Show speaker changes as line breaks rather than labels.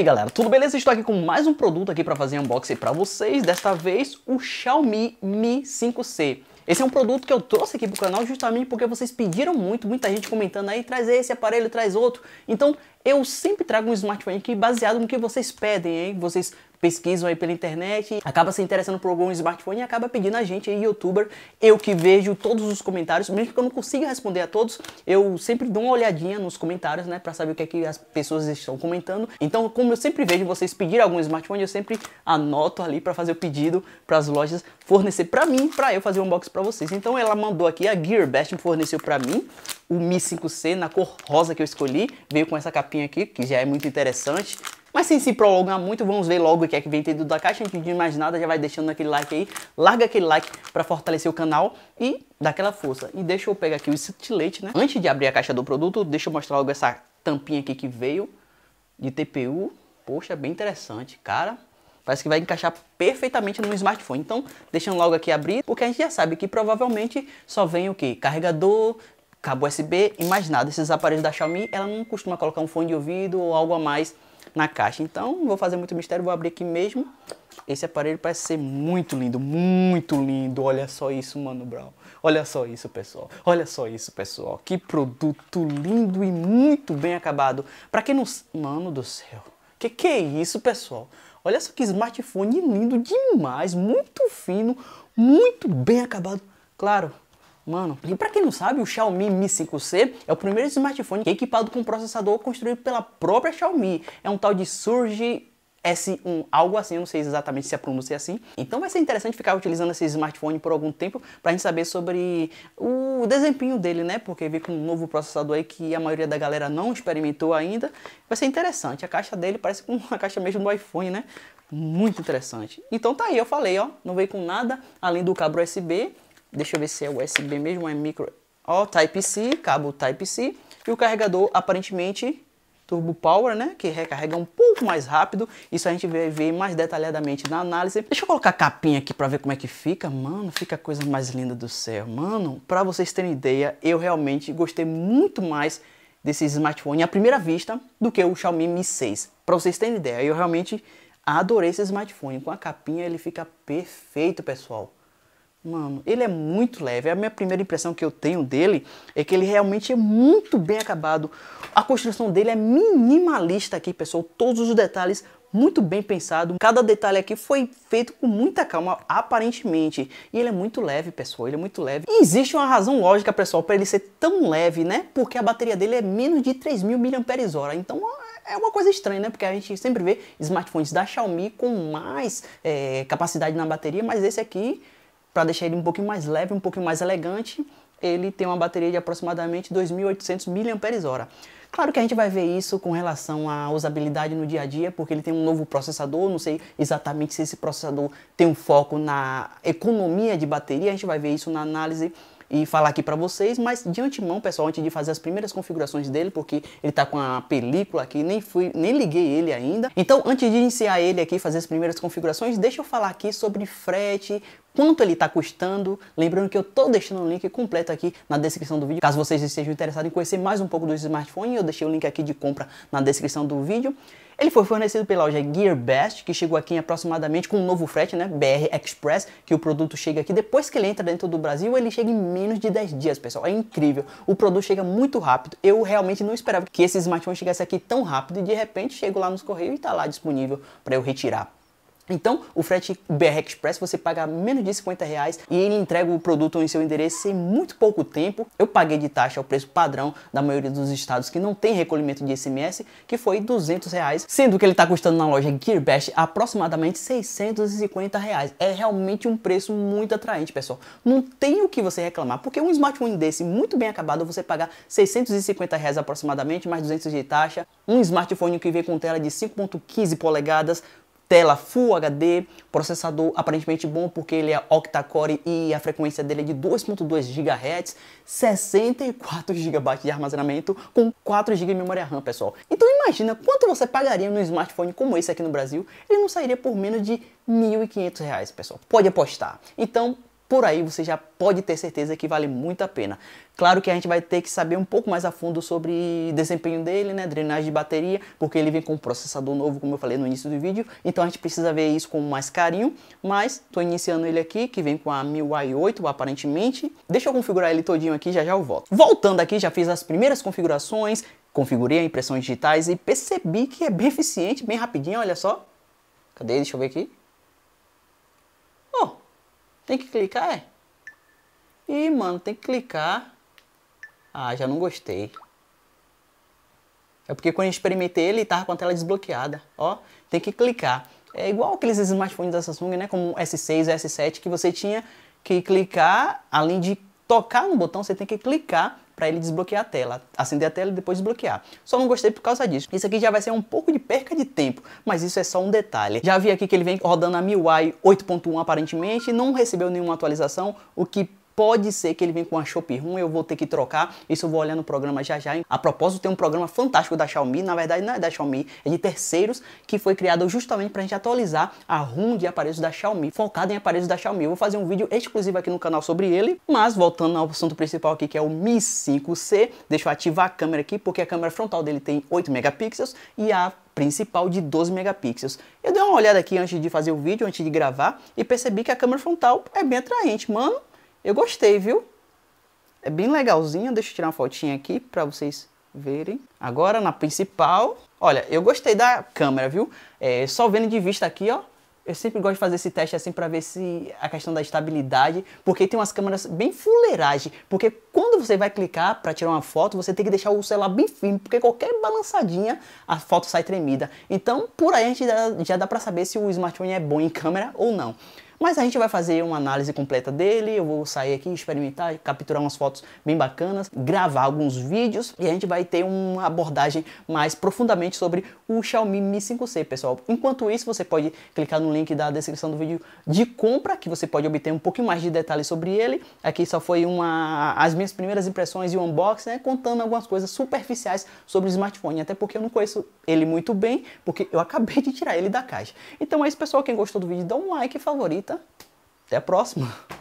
aí galera, tudo beleza? Estou aqui com mais um produto aqui para fazer unboxing para vocês, desta vez o Xiaomi Mi 5C. Esse é um produto que eu trouxe aqui para o canal justamente porque vocês pediram muito, muita gente comentando aí, traz esse aparelho, traz outro. Então eu sempre trago um smartphone aqui baseado no que vocês pedem, hein? Vocês pesquisam aí pela internet, acaba se interessando por algum smartphone e acaba pedindo a gente aí, youtuber, eu que vejo todos os comentários, mesmo que eu não consiga responder a todos, eu sempre dou uma olhadinha nos comentários, né, para saber o que é que as pessoas estão comentando. Então, como eu sempre vejo vocês pedir algum smartphone, eu sempre anoto ali para fazer o pedido para as lojas fornecer para mim, para eu fazer um unboxing para vocês. Então, ela mandou aqui a Gearbest forneceu para mim o Mi 5C na cor rosa que eu escolhi, veio com essa capinha aqui, que já é muito interessante. Mas sem se prolongar muito, vamos ver logo o que é que vem dentro da caixa. Antes de mais nada, já vai deixando aquele like aí. Larga aquele like para fortalecer o canal e dá aquela força. E deixa eu pegar aqui o estilete, né? Antes de abrir a caixa do produto, deixa eu mostrar logo essa tampinha aqui que veio de TPU. Poxa, bem interessante, cara. Parece que vai encaixar perfeitamente no smartphone. Então, deixando logo aqui abrir, porque a gente já sabe que provavelmente só vem o que? Carregador, cabo USB e mais nada. Esses aparelhos da Xiaomi, ela não costuma colocar um fone de ouvido ou algo a mais na caixa. Então, não vou fazer muito mistério, vou abrir aqui mesmo. Esse aparelho parece ser muito lindo, muito lindo. Olha só isso, Mano Brown. Olha só isso, pessoal. Olha só isso, pessoal. Que produto lindo e muito bem acabado. Pra quem não... Mano do céu. Que que é isso, pessoal? Olha só que smartphone lindo demais, muito fino, muito bem acabado. Claro, Mano, e para quem não sabe, o Xiaomi Mi 5C é o primeiro smartphone que é equipado com um processador construído pela própria Xiaomi. É um tal de Surge S1, algo assim, eu não sei exatamente se a é pronúncia é assim. Então vai ser interessante ficar utilizando esse smartphone por algum tempo para a gente saber sobre o desempenho dele, né? Porque vem com um novo processador aí que a maioria da galera não experimentou ainda. Vai ser interessante. A caixa dele parece com a caixa mesmo do iPhone, né? Muito interessante. Então tá aí, eu falei, ó, não veio com nada além do cabo USB Deixa eu ver se é USB mesmo, é micro. Ó, Type-C, cabo Type-C. E o carregador, aparentemente, Turbo Power, né? Que recarrega um pouco mais rápido. Isso a gente vai ver mais detalhadamente na análise. Deixa eu colocar a capinha aqui para ver como é que fica. Mano, fica a coisa mais linda do céu. Mano, para vocês terem ideia, eu realmente gostei muito mais desse smartphone à primeira vista do que o Xiaomi Mi 6. Para vocês terem ideia, eu realmente adorei esse smartphone. Com a capinha ele fica perfeito, pessoal. Mano, ele é muito leve. A minha primeira impressão que eu tenho dele é que ele realmente é muito bem acabado. A construção dele é minimalista aqui, pessoal. Todos os detalhes muito bem pensado. Cada detalhe aqui foi feito com muita calma, aparentemente. E ele é muito leve, pessoal. Ele é muito leve. E existe uma razão lógica, pessoal, para ele ser tão leve, né? Porque a bateria dele é menos de 3.000 mAh. Então, é uma coisa estranha, né? Porque a gente sempre vê smartphones da Xiaomi com mais é, capacidade na bateria, mas esse aqui para deixar ele um pouquinho mais leve, um pouquinho mais elegante, ele tem uma bateria de aproximadamente 2.800 mAh. Claro que a gente vai ver isso com relação à usabilidade no dia a dia, porque ele tem um novo processador, não sei exatamente se esse processador tem um foco na economia de bateria, a gente vai ver isso na análise e falar aqui para vocês, mas de antemão, pessoal, antes de fazer as primeiras configurações dele, porque ele está com a película aqui, nem fui, nem liguei ele ainda. Então, antes de iniciar ele aqui, fazer as primeiras configurações, deixa eu falar aqui sobre frete, quanto ele está custando. Lembrando que eu estou deixando o link completo aqui na descrição do vídeo, caso vocês estejam interessados em conhecer mais um pouco do smartphone, eu deixei o link aqui de compra na descrição do vídeo. Ele foi fornecido pela loja GearBest, que chegou aqui em aproximadamente com um novo frete, né, BR Express, que o produto chega aqui depois que ele entra dentro do Brasil, ele chega em menos de 10 dias, pessoal. É incrível. O produto chega muito rápido. Eu realmente não esperava que esse smartphone chegasse aqui tão rápido e de repente chego lá nos correios e está lá disponível para eu retirar. Então, o frete BR Express você paga menos de 50 reais e ele entrega o produto em seu endereço em muito pouco tempo. Eu paguei de taxa o preço padrão da maioria dos estados que não tem recolhimento de SMS, que foi 200 reais, sendo que ele está custando na loja Gearbest aproximadamente 650 reais. É realmente um preço muito atraente, pessoal. Não tem o que você reclamar, porque um smartphone desse muito bem acabado você pagar 650 reais aproximadamente, mais 200 de taxa. Um smartphone que vem com tela de 5.15 polegadas, tela Full HD, processador aparentemente bom porque ele é octa-core e a frequência dele é de 2.2 GHz, 64 GB de armazenamento com 4 GB de memória RAM, pessoal. Então imagina quanto você pagaria num smartphone como esse aqui no Brasil, ele não sairia por menos de R$ 1.500, pessoal. Pode apostar. Então, por aí você já pode ter certeza que vale muito a pena. Claro que a gente vai ter que saber um pouco mais a fundo sobre desempenho dele, né, drenagem de bateria, porque ele vem com um processador novo, como eu falei no início do vídeo, então a gente precisa ver isso com mais carinho, mas estou iniciando ele aqui, que vem com a 1000i8 aparentemente. Deixa eu configurar ele todinho aqui, já já eu volto. Voltando aqui, já fiz as primeiras configurações, configurei a impressão digitais e percebi que é bem eficiente, bem rapidinho, olha só. Cadê? Deixa eu ver aqui. Tem que clicar, é? Ih, mano, tem que clicar. Ah, já não gostei. É porque quando eu experimentei ele, tava com a tela desbloqueada. Ó, tem que clicar. É igual aqueles smartphones da Samsung, né? Como o S6, S7, que você tinha que clicar, além de tocar no botão, você tem que clicar para ele desbloquear a tela, acender a tela e depois desbloquear. Só não gostei por causa disso. Isso aqui já vai ser um pouco de perca de tempo, mas isso é só um detalhe. Já vi aqui que ele vem rodando a MIUI 8.1 aparentemente, não recebeu nenhuma atualização, o que pode ser que ele venha com a shopee Room, eu vou ter que trocar, isso eu vou olhar no programa já já. A propósito, tem um programa fantástico da Xiaomi, na verdade não é da Xiaomi, é de terceiros, que foi criado justamente para a gente atualizar a ROM de aparelhos da Xiaomi, focado em aparelhos da Xiaomi. Eu vou fazer um vídeo exclusivo aqui no canal sobre ele, mas voltando ao assunto principal aqui, que é o Mi 5C, deixa eu ativar a câmera aqui, porque a câmera frontal dele tem 8 megapixels e a principal de 12 megapixels. Eu dei uma olhada aqui antes de fazer o vídeo, antes de gravar, e percebi que a câmera frontal é bem atraente, mano. Eu gostei, viu? É bem legalzinho. Deixa eu tirar uma fotinha aqui para vocês verem. Agora na principal. Olha, eu gostei da câmera, viu? É, só vendo de vista aqui, ó. Eu sempre gosto de fazer esse teste assim para ver se a questão da estabilidade, porque tem umas câmeras bem fuleiragem, porque quando você vai clicar para tirar uma foto, você tem que deixar o celular bem firme, porque qualquer balançadinha a foto sai tremida. Então, por aí a gente já dá para saber se o smartphone é bom em câmera ou não. Mas a gente vai fazer uma análise completa dele, eu vou sair aqui, experimentar, capturar umas fotos bem bacanas, gravar alguns vídeos e a gente vai ter uma abordagem mais profundamente sobre o Xiaomi Mi 5C, pessoal. Enquanto isso, você pode clicar no link da descrição do vídeo de compra, que você pode obter um pouquinho mais de detalhes sobre ele. Aqui só foi uma as minhas primeiras impressões e o unboxing, né, contando algumas coisas superficiais sobre o smartphone, até porque eu não conheço ele muito bem, porque eu acabei de tirar ele da caixa. Então é isso, pessoal. Quem gostou do vídeo, dá um like, favorita até a próxima!